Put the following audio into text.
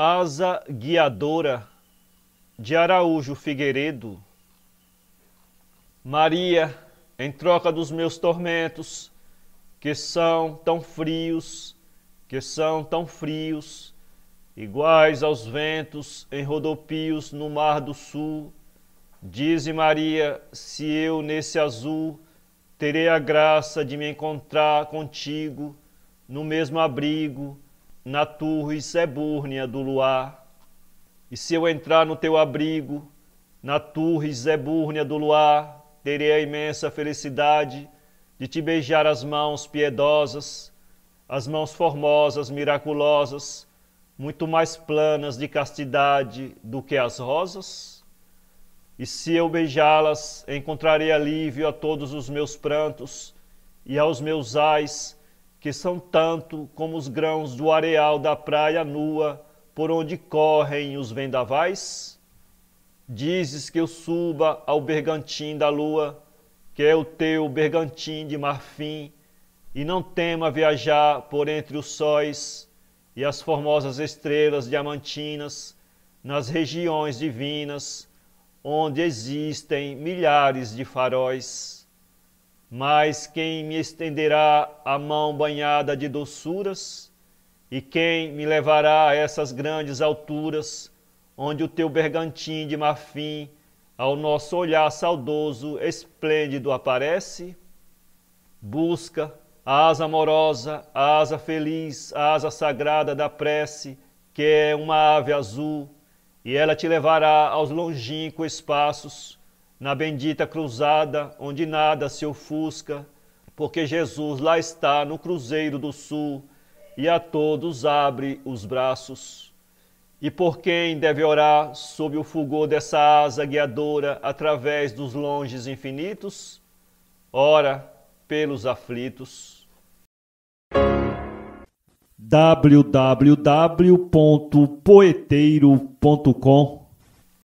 Asa Guiadora de Araújo Figueiredo. Maria, em troca dos meus tormentos, que são tão frios, que são tão frios, iguais aos ventos em rodopios no mar do sul, dize Maria, se eu nesse azul terei a graça de me encontrar contigo no mesmo abrigo na torre zebúrnia do luar. E se eu entrar no teu abrigo, na torre zebúrnia do luar, terei a imensa felicidade de te beijar as mãos piedosas, as mãos formosas, miraculosas, muito mais planas de castidade do que as rosas? E se eu beijá-las, encontrarei alívio a todos os meus prantos e aos meus ais que são tanto como os grãos do areal da praia nua, por onde correm os vendavais? Dizes que eu suba ao bergantim da lua, que é o teu bergantim de marfim, e não tema viajar por entre os sóis e as formosas estrelas diamantinas, nas regiões divinas, onde existem milhares de faróis. Mas quem me estenderá a mão banhada de doçuras? E quem me levará a essas grandes alturas, onde o teu bergantim de marfim, ao nosso olhar saudoso, esplêndido aparece? Busca a asa amorosa, a asa feliz, a asa sagrada da prece, que é uma ave azul, e ela te levará aos longínquos espaços na bendita cruzada, onde nada se ofusca, porque Jesus lá está no Cruzeiro do Sul e a todos abre os braços. E por quem deve orar sob o fulgor dessa asa guiadora através dos longes infinitos? Ora pelos aflitos. www.poeteiro.com